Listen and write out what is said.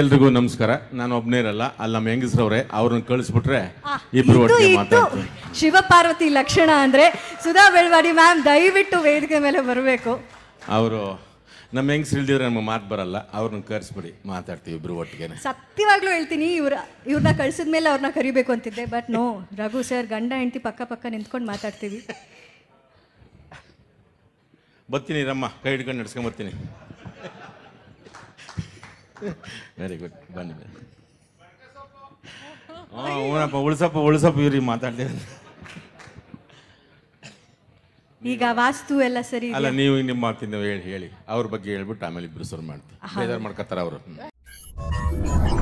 ಎಲ್ರಿಗೂ ನಮಸ್ಕಾರ ನಾನು ಒಬ್ಬನೇ ಇರಲ್ಲ ಅಲ್ಲಿ ನಮ್ಮ ಹೆಂಗಸ್ರವ್ರೆ ಅವ್ರನ್ನ ಕಳಿಸ್ಬಿಟ್ರೆ ಇಬ್ರು ಒಟ್ಟಿಗೆ ಮಾತಾಡ್ತೀವಿ ಶಿವಪಾರ್ವತಿ ಲಕ್ಷಣ ಅಂದ್ರೆ ಸುಧಾ ಬೆಳವಾಡಿ ಮ್ಯಾಮ್ ದಯವಿಟ್ಟು ವೇದಿಕೆ ಮೇಲೆ ಬರಬೇಕು ಅವರು ನಮ್ಮ ಹೆಂಗ್ ಇಲ್ದಿದ್ರೆ ನಮ್ಗೆ ಮಾತು ಬರಲ್ಲ ಅವ್ರನ್ನ ಕರ್ಸ್ಬಿಡಿ ಮಾತಾಡ್ತೀವಿ ಇಬ್ರು ಒಟ್ಟಿಗೆ ಸತ್ಯವಾಗ್ಲೂ ಹೇಳ್ತೀನಿ ಇವ್ರ ಇವ್ರನ್ನ ಕಳ್ಸಿದ ಮೇಲೆ ಅವ್ರನ್ನ ಕರಿಬೇಕು ಅಂತಿದ್ದೆ ಬಟ್ ನೋ ರಘು ಸರ್ ಗಂಡ ಹೆಂಡತಿ ಪಕ್ಕ ಪಕ್ಕ ನಿಂತ್ಕೊಂಡು ಮಾತಾಡ್ತೀವಿ ಬರ್ತೀನಿ ರಮ್ಮ ಕೈ ಹಿಡ್ಕೊಂಡು ನಡ್ಸ್ಕೊಂಡ್ ಬರ್ತೀನಿ ವೆರಿ ಗುಡ್ ಬನ್ನಿ ಬನ್ನಿ ಆ ಉಳ್ಸಪ್ಪ ಉಳ್ಸಪ್ಪ ಇವ್ರಿ ಮಾತಾಡ್ತೀರ ಈಗ ವಾಸ್ತು ಎಲ್ಲ ಸರಿ ಅಲ್ಲ ನೀವು ನಿಮ್ಮ ಮಾತಿನ ಹೇಳಿ ಹೇಳಿ ಅವ್ರ ಬಗ್ಗೆ ಹೇಳ್ಬಿಟ್ಟು ಆಮೇಲೆ ಇಬ್ಬರು ಶುರು ಮಾಡ್ತೀವಿ ಬೇಜಾರು ಮಾಡ್ಕೊತಾರ ಅವರು